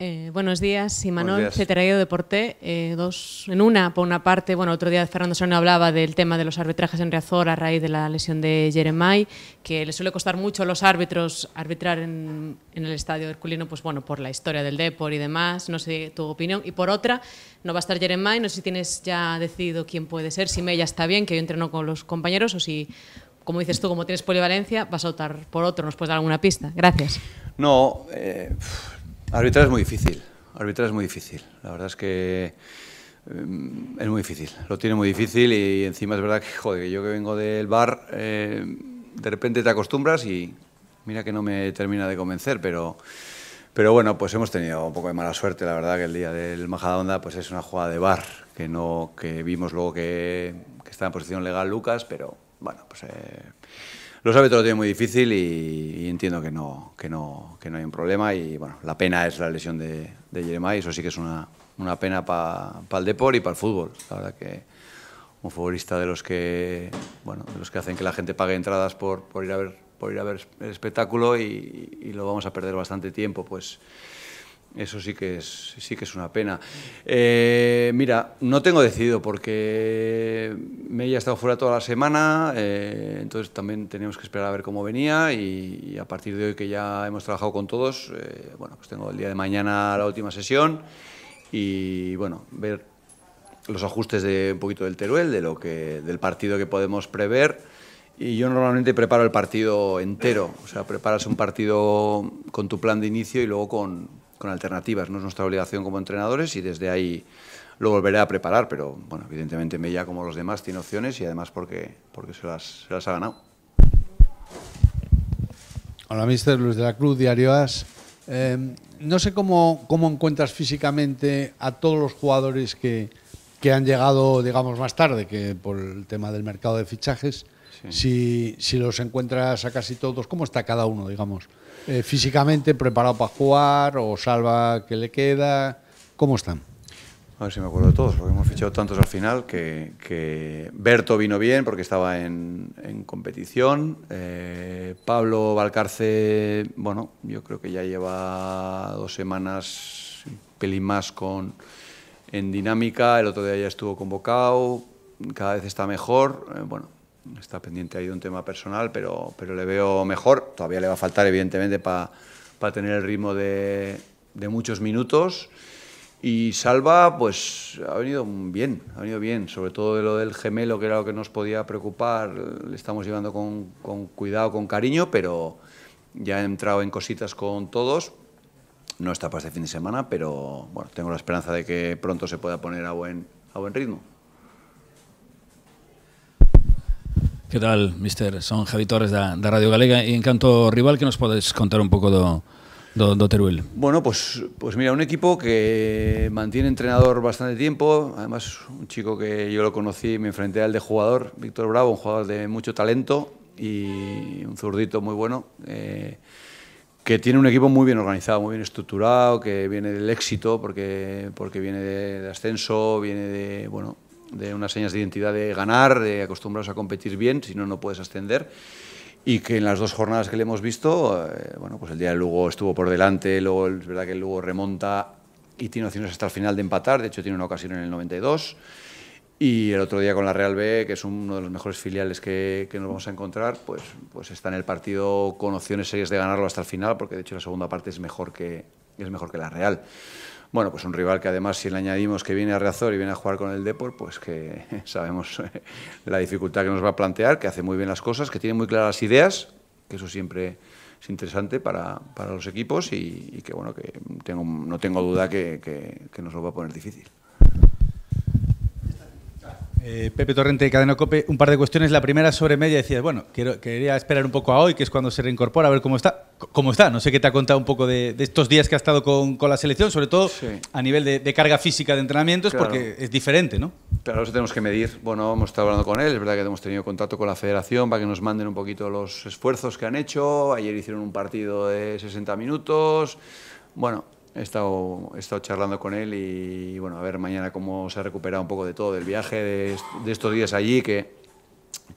Eh, buenos días, Imanol, Ceteraído, Deporté. Eh, dos, en una, por una parte, bueno, otro día Fernando se hablaba del tema de los arbitrajes en Riazor a raíz de la lesión de Jeremai, que le suele costar mucho a los árbitros arbitrar en, el estadio herculino, pues bueno, por la historia del Depor y demás, no sé tu opinión. Y por otra, no va a estar Jeremai, no sé si tienes ya decidido quién puede ser, si Mella está bien, que yo entreno con los compañeros, o si, como dices tú, como tienes polivalencia, vas a optar por otro, ¿nos puedes dar alguna pista? Gracias. No, eh, Arbitrar es muy difícil. Arbitrar es muy difícil. La verdad es que mm, es muy difícil, lo tiene muy difícil y encima es verdad que, yo que vengo del bar, eh, de repente te acostumbras y mira que no me termina de convencer, pero, pero bueno, pues hemos tenido un poco de mala suerte, la verdad que el día del Majadahonda pues es una jugada de bar que, no, que vimos luego que, está estaba en posición legal Lucas, pero bueno, pues... Eh, lo sabe, todo lo tiene muy difícil y, entiendo que no, que, no, no hay un problema. Y bueno, la pena es la lesión de, de y eso sí que es una, pena para el deporte y para el fútbol. La verdad que un futbolista de los que, bueno, los que hacen que la gente pague entradas por, ir, a ver, por ir a ver el espectáculo y, lo vamos a perder bastante tiempo, pues. Eso sí que es, sí que es una pena. Eh, mira, no tengo decidido porque Me ha estado fuera toda la semana, eh, entonces también tenemos que esperar a ver cómo venía y, a partir de hoy que ya hemos trabajado con todos, eh, bueno, pues tengo el día de mañana la última sesión y bueno, ver los ajustes de un poquito del Teruel, de lo que, del partido que podemos prever. Y yo normalmente preparo el partido entero, o sea, preparas un partido con tu plan de inicio y luego con, con alternativas. No es nuestra obligación como entrenadores y desde ahí lo volveré a preparar, pero bueno, evidentemente Mella, como los demás, tiene opciones y además porque, porque se, las, se las ha ganado. Hola, mister Luis de la Cruz, Diario As. Eh, no sé cómo, cómo encuentras físicamente a todos los jugadores que, que han llegado, digamos, más tarde que por el tema del mercado de fichajes. Si, si, los encuentras a casi todos, ¿cómo está cada uno, digamos? Eh, físicamente, preparado para jugar o salva que le queda, ¿cómo están? A ver si me acuerdo de todos, porque hemos fichado tantos al final que, Berto vino bien porque estaba en, competición. Eh, Pablo Valcarce, bueno, yo creo que ya lleva dos semanas, un pelín más con, en dinámica. El otro día ya estuvo convocado, cada vez está mejor. Eh, bueno, Está pendiente ahí de un tema personal, pero, pero le veo mejor. Todavía le va a faltar, evidentemente, para tener el ritmo de, muchos minutos. Y Salva, pues ha venido bien, ha venido bien, sobre todo lo del gemelo, que era lo que nos podía preocupar, le estamos llevando con, cuidado, con cariño, pero ya ha entrado en cositas con todos. No está para este fin de semana, pero bueno, tengo la esperanza de que pronto se pueda poner a buen, a buen ritmo. ¿Qué tal, mister? Son Javi Torres da, Radio Galega y Encanto Rival, ¿qué nos puedes contar un poco de Teruel? Bueno, pues, pues mira, un equipo que mantiene entrenador bastante tiempo, además un chico que yo lo conocí, me enfrenté al de jugador, Víctor Bravo, un jugador de mucho talento y un zurdito muy bueno, eh, que tiene un equipo muy bien organizado, muy bien estructurado, que viene del éxito, porque, porque viene de, de ascenso, viene de, bueno, de unas señas de identidad de ganar, de acostumbrarse a competir bien, si no, no puedes ascender. Y que en las dos jornadas que le hemos visto, eh, bueno, pues el día de Lugo estuvo por delante, luego es verdad que Lugo remonta y tiene opciones hasta el final de empatar, de hecho tiene una ocasión en el 92. Y el otro día con la Real B, que es uno de los mejores filiales que, que, nos vamos a encontrar, pues, pues está en el partido con opciones serias de ganarlo hasta el final, porque de hecho la segunda parte es mejor que, es mejor que la Real. Bueno, pues un rival que además si le añadimos que viene a Reazor y viene a jugar con el Deport, pues que sabemos eh, la dificultad que nos va a plantear, que hace muy bien las cosas, que tiene muy claras las ideas, que eso siempre es interesante para, los equipos y, que bueno, que no tengo duda que nos lo va a poner difícil. Eh, Pepe Torrente de Cadena Cope, un par de cuestiones. La primera sobre media, decía bueno, quiero, quería esperar un poco a hoy, que es cuando se reincorpora, a ver cómo está. ¿Cómo está? No sé qué te ha contado un poco de, estos días que ha estado con, la selección, sobre todo a nivel de, carga física de entrenamientos, porque es diferente, ¿no? Claro, eso tenemos que medir. Bueno, hemos estado hablando con él, es verdad que hemos tenido contacto con la federación para que nos manden un poquito los esfuerzos que han hecho. Ayer hicieron un partido de 60 minutos. Bueno, He estado, charlando con él y bueno, a ver mañana cómo se ha recuperado un poco de todo, del viaje, de, estos días allí, que,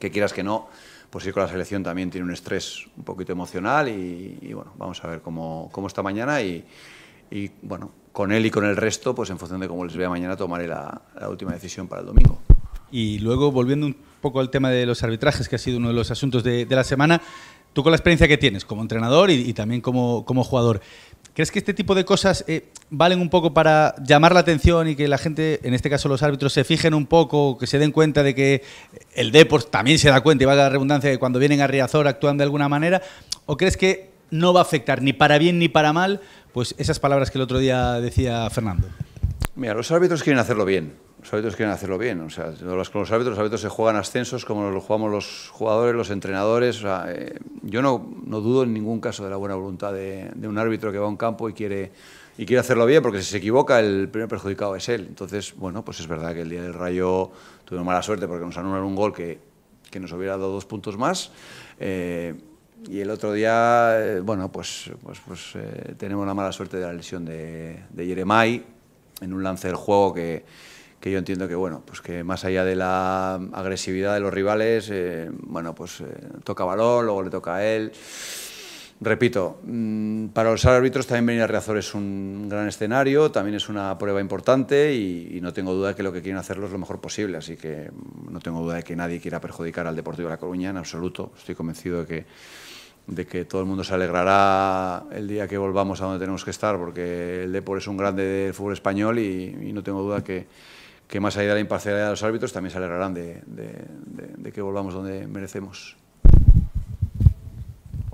quieras que no, pues ir con la selección también tiene un estrés un poquito emocional y, bueno, vamos a ver cómo, está mañana y, bueno, con él y con el resto, pues en función de cómo les vea mañana tomaré la, última decisión para el domingo. Y luego, volviendo un poco al tema de los arbitrajes, que ha sido uno de los asuntos de, la semana, tú con la experiencia que tienes como entrenador y, también como, como jugador, ¿Crees que este tipo de cosas eh, valen un poco para llamar la atención y que la gente, en este caso los árbitros, se fijen un poco, que se den cuenta de que el deporte también se da cuenta, y valga la redundancia, que cuando vienen a Riazor actúan de alguna manera? ¿O crees que no va a afectar ni para bien ni para mal pues esas palabras que el otro día decía Fernando? Mira, los árbitros quieren hacerlo bien los árbitros quieren hacerlo bien. O sea, con los árbitros, los árbitros se juegan ascensos como lo jugamos los jugadores, los entrenadores. O eh, yo no, no, dudo en ningún caso de la buena voluntad de, un árbitro que va a un campo y quiere, y quiere hacerlo bien, porque si se equivoca, el primer perjudicado es él. Entonces, bueno, pues es verdad que el día del Rayo tuvimos mala suerte porque nos anularon un gol que, nos hubiera dado dos puntos más. Eh, y el otro día, eh, bueno, pues, pues, pues tenemos la mala suerte de la lesión de, de Jeremai en un lance del juego que que yo entiendo que bueno pues que más allá de la agresividad de los rivales eh, bueno pues eh, toca balón luego le toca a él repito mm, para los árbitros también venir a Reazor es un gran escenario también es una prueba importante y, no tengo duda de que lo que quieren hacerlo es lo mejor posible así que mm, no tengo duda de que nadie quiera perjudicar al Deportivo de La Coruña en absoluto estoy convencido de que de que todo el mundo se alegrará el día que volvamos a donde tenemos que estar, porque el Depor es un grande del fútbol español y, y no tengo duda que, que más allá de la imparcialidad de los árbitros también se alegrarán de, de que volvamos donde merecemos.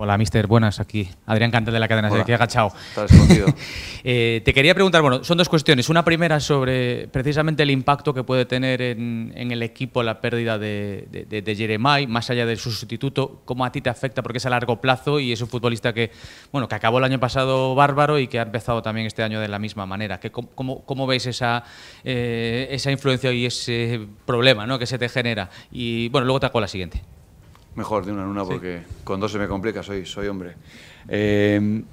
Hola, mister. Buenas, aquí. Adrián Cantel de la cadena, Hola. aquí agachado. Eh, te quería preguntar, bueno, son dos cuestiones. Una primera sobre precisamente el impacto que puede tener en, el equipo la pérdida de, de, más allá de su sustituto, cómo a ti te afecta, porque es a largo plazo y es un futbolista que, bueno, que acabó el año pasado bárbaro y que ha empezado también este año de la misma manera. cómo, cómo, veis esa, eh, esa influencia y ese problema que se te genera? Y bueno, luego te hago la siguiente. Mejor de una en una porque con dos se me complica, soy, soy hombre. Eh,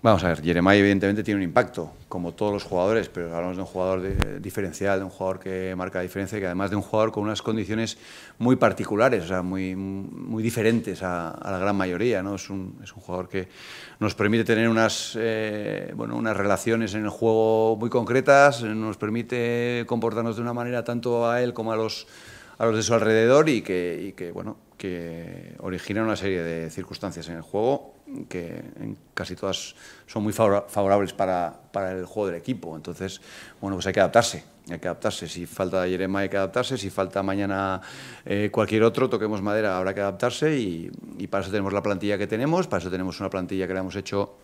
vamos a ver, Jeremiah evidentemente tiene un impacto, como todos los jugadores, pero hablamos de un jugador eh, diferencial, de un jugador que marca la diferencia y que además de un jugador con unas condiciones muy particulares, o sea, muy, muy diferentes a, la gran mayoría. ¿no? Es, un, es un jugador que nos permite tener unas, eh, bueno, unas relaciones en el juego muy concretas, nos permite comportarnos de una manera tanto a él como a los a los de su alrededor y que bueno, que originan una serie de circunstancias en el juego que en casi todas son muy favorables para, el juego del equipo. Entonces, bueno, pues hay que adaptarse. Hay que adaptarse. Si falta ayer, hay que adaptarse. Si falta mañana eh, cualquier otro, toquemos madera, habrá que adaptarse. Y, y para eso tenemos la plantilla que tenemos. Para eso tenemos una plantilla que la hemos hecho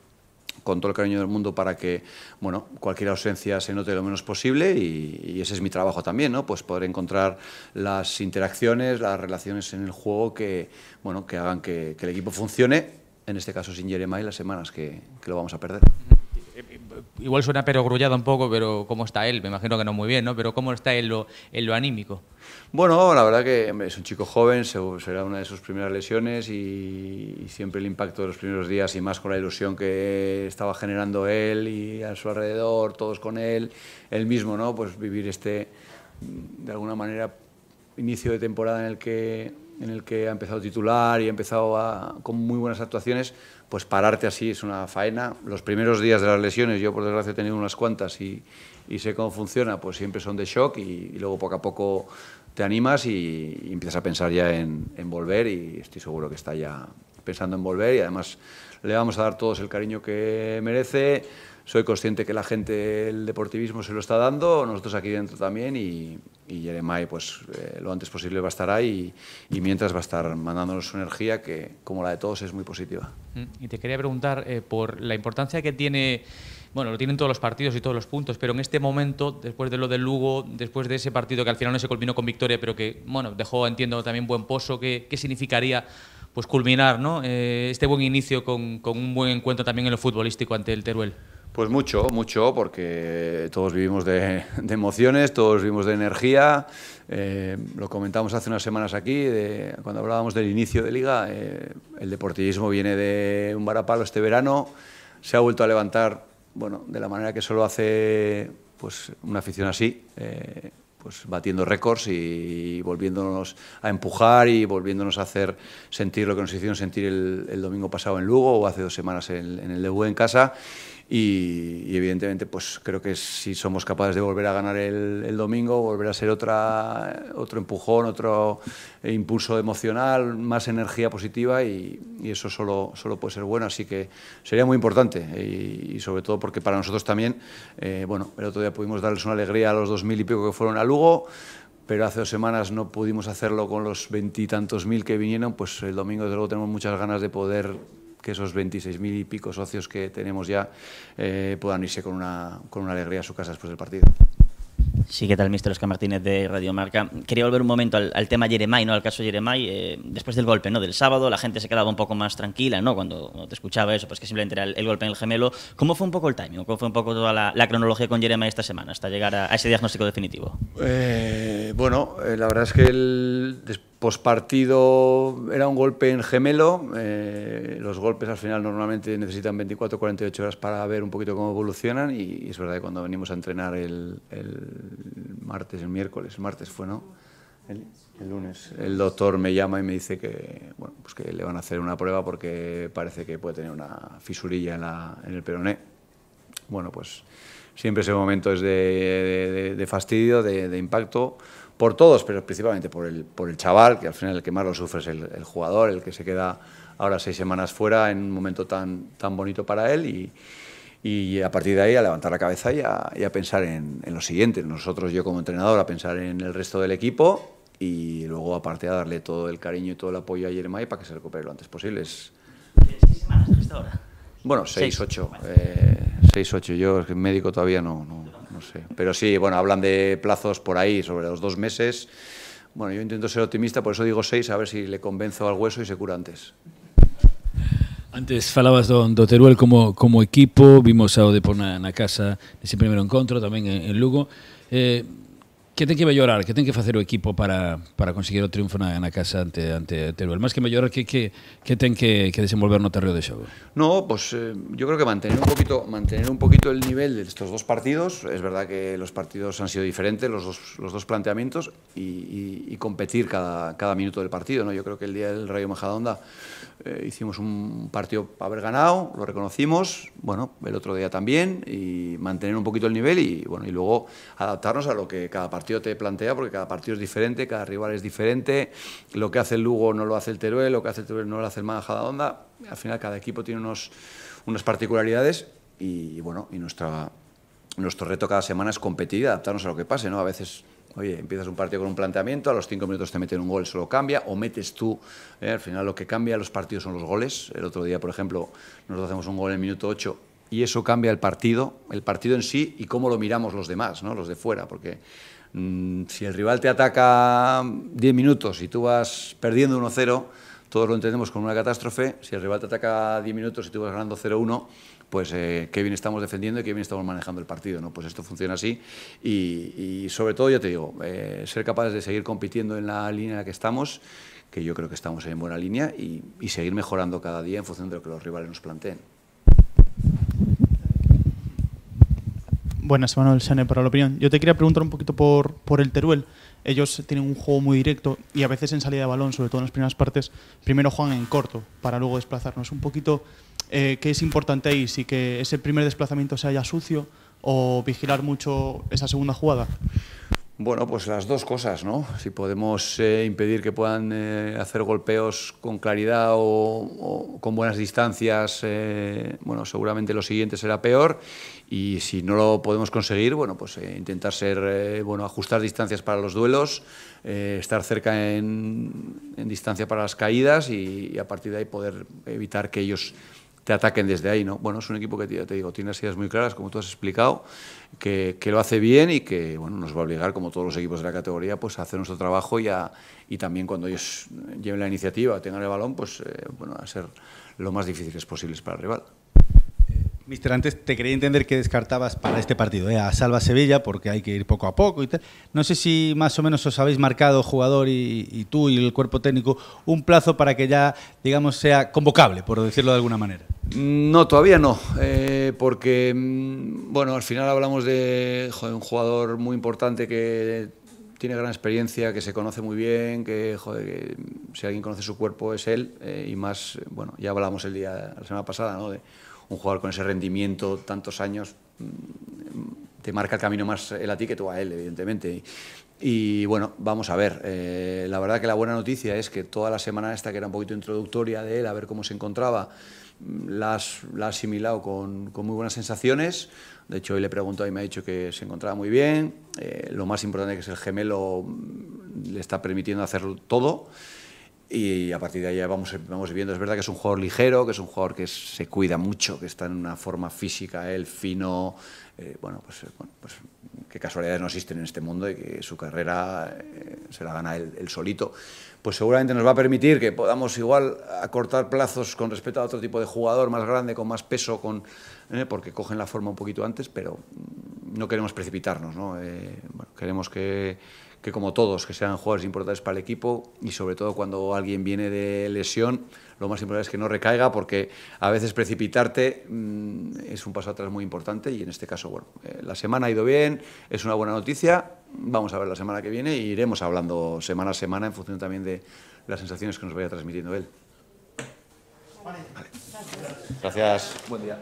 con todo el cariño del mundo para que bueno, cualquier ausencia se note lo menos posible y, ese es mi trabajo también, ¿no? Pues poder encontrar las interacciones, las relaciones en el juego que, bueno, que hagan que, el equipo funcione, en este caso sin Jeremiah, las semanas que lo vamos a perder igual suena pero un poco, pero ¿cómo está él? Me imagino que no muy bien, ¿no? Pero ¿cómo está él lo, en lo anímico? Bueno, la verdad que es un chico joven, será una de sus primeras lesiones y, y, siempre el impacto de los primeros días y más con la ilusión que estaba generando él y a su alrededor, todos con él, él mismo, ¿no? Pues vivir este, de alguna manera, inicio de temporada en el que en el que ha empezado titular y ha empezado con muy buenas actuaciones, pues pararte así es una faena. Los primeros días de las lesiones, yo por desgracia he tenido unas cuantas y, sé cómo funciona, pues siempre son de shock y, luego poco a poco te animas y, empiezas a pensar ya en, en, volver y estoy seguro que está ya pensando en volver y además le vamos a dar todos el cariño que merece soy consciente que la gente, el deportivismo se lo está dando, nosotros aquí dentro también y, y pues eh, lo antes posible va a estar ahí y, mientras va a estar mandándonos su energía que como la de todos es muy positiva. Mm, y te quería preguntar eh, por la importancia que tiene bueno, lo tienen todos los partidos y todos los puntos, pero en este momento, después de lo del Lugo, después de ese partido que al final no se culminó con victoria, pero que, bueno, dejó, entiendo, también buen pozo, ¿qué, qué significaría pues culminar ¿no? Eh, este buen inicio con, con, un buen encuentro también en lo futbolístico ante el Teruel? Pues mucho, mucho, porque todos vivimos de, emociones, todos vivimos de energía. Eh, lo comentamos hace unas semanas aquí, de, cuando hablábamos del inicio de liga, eh, el deportivismo viene de un varapalo este verano, se ha vuelto a levantar, bueno, de la manera que solo hace pues, una afición así. Eh, pues batiendo récords y volviéndonos a empujar y volviéndonos a hacer sentir lo que nos hicieron sentir el, domingo pasado en Lugo o hace dos semanas en, el debut en casa. Y, evidentemente pues creo que si somos capaces de volver a ganar el, domingo, volver a ser otra, otro empujón, otro impulso emocional, más energía positiva y, eso solo, solo puede ser bueno, así que sería muy importante y, sobre todo porque para nosotros también, eh, bueno, el otro día pudimos darles una alegría a los dos mil y pico que fueron a Lugo, pero hace dos semanas no pudimos hacerlo con los veintitantos mil que vinieron, pues el domingo desde luego tenemos muchas ganas de poder que esos 26.000 y pico socios que tenemos ya eh, puedan irse con una, con una alegría a su casa después del partido. Sí, ¿qué tal, Mister Oscar Martínez de Radio Marca? Quería volver un momento al, tema Yeremay, ¿no? Al caso Yeremay. Eh, después del golpe, ¿no? Del sábado, la gente se quedaba un poco más tranquila, ¿no? Cuando, te escuchaba eso, pues que simplemente era el, golpe en el gemelo. ¿Cómo fue un poco el timing? ¿Cómo fue un poco toda la, cronología con Yeremay esta semana, hasta llegar a, ese diagnóstico definitivo? Eh, bueno, la verdad es que el, Pospartido era un golpe en gemelo. Eh, los golpes al final normalmente necesitan 24 48 horas para ver un poquito cómo evolucionan. Y, es verdad que cuando venimos a entrenar el, martes, el miércoles, el martes fue, ¿no? El, lunes. El doctor me llama y me dice que, bueno, pues que le van a hacer una prueba porque parece que puede tener una fisurilla en, la, en el peroné. Bueno, pues siempre ese momento es de, fastidio, de, de impacto por todos, pero principalmente por el, por el chaval, que al final el que más lo sufre es el, jugador, el que se queda ahora seis semanas fuera en un momento tan, tan bonito para él y, a partir de ahí a levantar la cabeza y a, pensar en, lo siguiente. Nosotros, yo como entrenador, a pensar en el resto del equipo y luego aparte a darle todo el cariño y todo el apoyo a Jeremiah para que se recupere lo antes posible. Es... semanas hasta ahora? Bueno, seis, ocho. Eh, seis, ocho. Yo, médico, todavía no, no sí. Pero sí, bueno, hablan de plazos por ahí, sobre los dos meses. Bueno, yo intento ser optimista, por eso digo seis, a ver si le convenzo al hueso y se cura antes. Antes falabas do, do Teruel como, como equipo, vimos ao Odepo na, na casa nese primeiro encontro, tamén en, en Lugo. Eh, Que tiene que mellorar, que tiene que hacer el equipo para, conseguir el triunfo en la casa ante, ante Teruel? Más que mellorar, que, que, que que, desenvolver no de xogo? No, pues eh, yo creo que mantener un poquito mantener un poquito el nivel de estos dos partidos. Es verdad que los partidos han sido diferentes, los dos, los dos planteamientos, y, competir cada, cada minuto del partido. ¿no? Yo creo que el día del Rayo Majadonda eh, hicimos un partido para haber ganado, lo reconocimos, bueno, el otro día también, y mantener un poquito el nivel y, bueno, y luego adaptarnos a lo que cada partido partido te plantea, porque cada partido es diferente, cada rival es diferente, lo que hace el Lugo no lo hace el Teruel, lo que hace el Teruel no lo hace el onda al final cada equipo tiene unos, unas particularidades y bueno, y nuestra, nuestro reto cada semana es competir adaptarnos a lo que pase, ¿no? A veces Oye, empiezas un partido con un planteamiento, a los cinco minutos te meten un gol, solo cambia, o metes tú. Eh, al final lo que cambia los partidos son los goles. El otro día, por ejemplo, nosotros hacemos un gol en el minuto 8 y eso cambia el partido, el partido en sí y cómo lo miramos los demás, ¿no? los de fuera, porque Mm, si el rival te ataca 10 minutos y tú vas perdiendo 1-0, todos lo entendemos como una catástrofe. Si el rival te ataca 10 minutos y tú vas ganando 0-1, pues eh, qué bien estamos defendiendo y qué bien estamos manejando el partido. ¿no? Pues esto funciona así y, sobre todo, ya te digo, eh, ser capaces de seguir compitiendo en la línea en la que estamos, que yo creo que estamos en buena línea, y, y seguir mejorando cada día en función de lo que los rivales nos planteen. Buenas, Manuel Sene, para la opinión. Yo te quería preguntar un poquito por, por el Teruel. Ellos tienen un juego muy directo y a veces en salida de balón, sobre todo en las primeras partes, primero juegan en corto para luego desplazarnos. Un poquito eh, es importante ahí, si que ese primer desplazamiento se haya sucio o vigilar mucho esa segunda jugada. Bueno, pues las dos cosas, ¿no? Si podemos eh, impedir que puedan eh, hacer golpeos con claridad o, con buenas distancias, eh, bueno, seguramente lo siguiente será peor. Y si no lo podemos conseguir, bueno, pues intentar ser, bueno, ajustar distancias para los duelos, estar cerca en, distancia para las caídas y a partir de ahí poder evitar que ellos te ataquen desde ahí, ¿no? Bueno, es un equipo que, te digo, tiene las ideas muy claras, como tú has explicado, que, lo hace bien y que, bueno, nos va a obligar, como todos los equipos de la categoría, pues a hacer nuestro trabajo y, y también cuando ellos lleven la iniciativa, tengan el balón, pues, eh, bueno, a ser lo más difíciles posibles para el rival. Mister, antes te quería entender que descartabas para este partido, ¿eh? a Salva Sevilla, porque hay que ir poco a poco y tal. No sé si más o menos os habéis marcado, jugador y, tú y el cuerpo técnico, un plazo para que ya, digamos, sea convocable, por decirlo de alguna manera. Mm, no, todavía no, eh, porque, mm, bueno, al final hablamos de un jugador muy importante que tiene gran experiencia, que se conoce muy bien, que, joder, si alguien conoce su cuerpo es él, eh, y más, bueno, ya hablamos el día, la semana pasada, ¿no? De, un jugador con ese rendimiento tantos años mm, te marca el camino más el eh, a ti que tú a él, evidentemente. Y bueno, vamos a ver. Eh, la verdad que la buena noticia es que toda la semana esta, que era un poquito introductoria de él, a ver cómo se encontraba, mm, la, ha asimilado con, muy buenas sensaciones. De hecho, hoy le pregunto y me ha dicho que se encontraba muy bien. Eh, lo más importante es que es el gemelo mm, le está permitiendo hacerlo todo y a partir de ahí vamos, vamos viendo. Es verdad que es un jugador ligero, que es un jugador que se cuida mucho, que está en una forma física, él fino. Eh, pues, eh, bueno, pues, qué casualidades no existen en este mundo y que su carrera eh, se la gana él, solito. Pues seguramente nos va a permitir que podamos igual acortar plazos con respecto a otro tipo de jugador más grande, con más peso, con, porque cogen la forma un poquito antes, pero no queremos precipitarnos. ¿no? queremos que que como todos, que sean jugadores importantes para el equipo y sobre todo cuando alguien viene de lesión, lo más importante es que no recaiga porque a veces precipitarte mm, es un paso atrás muy importante y en este caso, bueno, eh, la semana ha ido bien, es una buena noticia, vamos a ver la semana que viene e iremos hablando semana a semana en función también de las sensaciones que nos vaya transmitiendo él. Gracias. Buen día.